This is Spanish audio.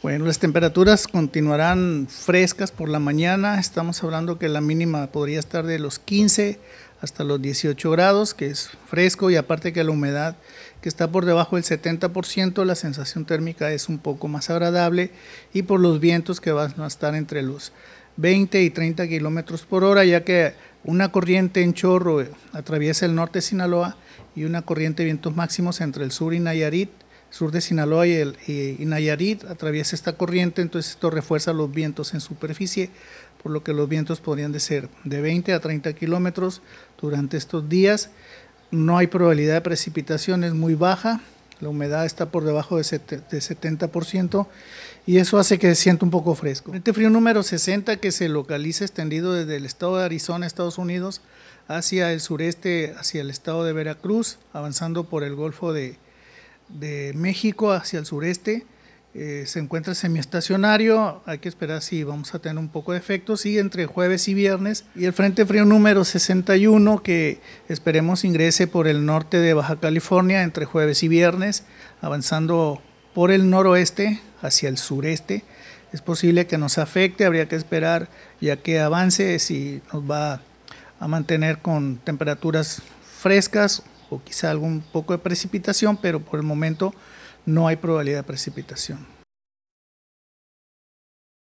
Bueno, las temperaturas continuarán frescas por la mañana. Estamos hablando que la mínima podría estar de los 15 hasta los 18 grados, que es fresco y aparte que la humedad que está por debajo del 70%, la sensación térmica es un poco más agradable y por los vientos que van a estar entre los 20 y 30 kilómetros por hora, ya que una corriente en chorro eh, atraviesa el norte de Sinaloa y una corriente de vientos máximos entre el sur y Nayarit sur de Sinaloa y, el, Nayarit atraviesa esta corriente, entonces esto refuerza los vientos en superficie, por lo que los vientos podrían de ser de 20 a 30 kilómetros durante estos días. No hay probabilidad de precipitación, es muy baja, la humedad está por debajo de, 70% y eso hace que se sienta un poco fresco. Este frío número 60 que se localiza extendido desde el estado de Arizona, Estados Unidos, hacia el sureste, hacia el estado de Veracruz, avanzando por el Golfo de de México hacia el sureste. Eh, se encuentra semiestacionario, hay que esperar si vamos a tener un poco de efecto, sí, entre jueves y viernes. Y el Frente Frío número 61, que esperemos ingrese por el norte de Baja California entre jueves y viernes, avanzando por el noroeste hacia el sureste. Es posible que nos afecte, habría que esperar ya que avance, si nos va a mantener con temperaturas frescas o quizá algún poco de precipitación, pero por el momento no hay probabilidad de precipitación.